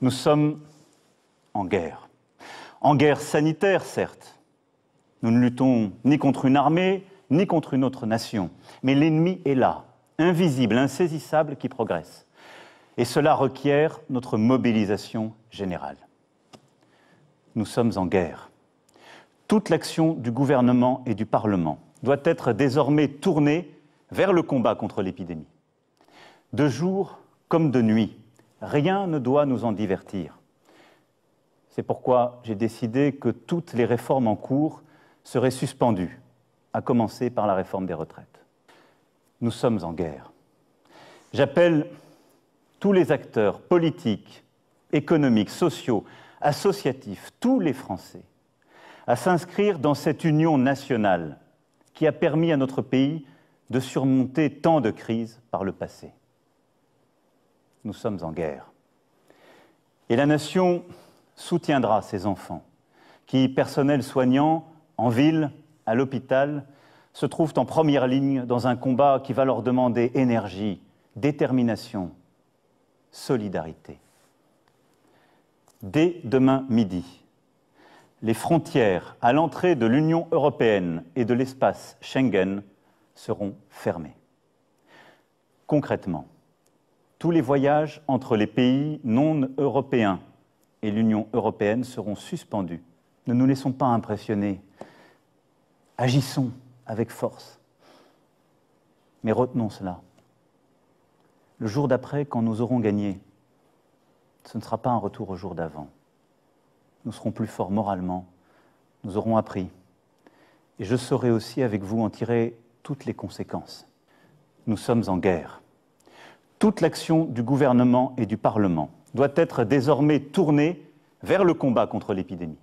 Nous sommes en guerre. En guerre sanitaire, certes. Nous ne luttons ni contre une armée, ni contre une autre nation. Mais l'ennemi est là, invisible, insaisissable, qui progresse. Et cela requiert notre mobilisation générale. Nous sommes en guerre. Toute l'action du gouvernement et du Parlement doit être désormais tournée vers le combat contre l'épidémie. De jour comme de nuit, Rien ne doit nous en divertir. C'est pourquoi j'ai décidé que toutes les réformes en cours seraient suspendues, à commencer par la réforme des retraites. Nous sommes en guerre. J'appelle tous les acteurs politiques, économiques, sociaux, associatifs, tous les Français, à s'inscrire dans cette union nationale qui a permis à notre pays de surmonter tant de crises par le passé nous sommes en guerre. Et la nation soutiendra ces enfants qui, personnel soignant, en ville, à l'hôpital, se trouvent en première ligne dans un combat qui va leur demander énergie, détermination, solidarité. Dès demain midi, les frontières à l'entrée de l'Union européenne et de l'espace Schengen seront fermées. Concrètement, tous les voyages entre les pays non européens et l'Union européenne seront suspendus. Ne nous laissons pas impressionner. Agissons avec force. Mais retenons cela. Le jour d'après, quand nous aurons gagné, ce ne sera pas un retour au jour d'avant. Nous serons plus forts moralement, nous aurons appris. Et je saurai aussi avec vous en tirer toutes les conséquences. Nous sommes en guerre toute l'action du gouvernement et du Parlement doit être désormais tournée vers le combat contre l'épidémie.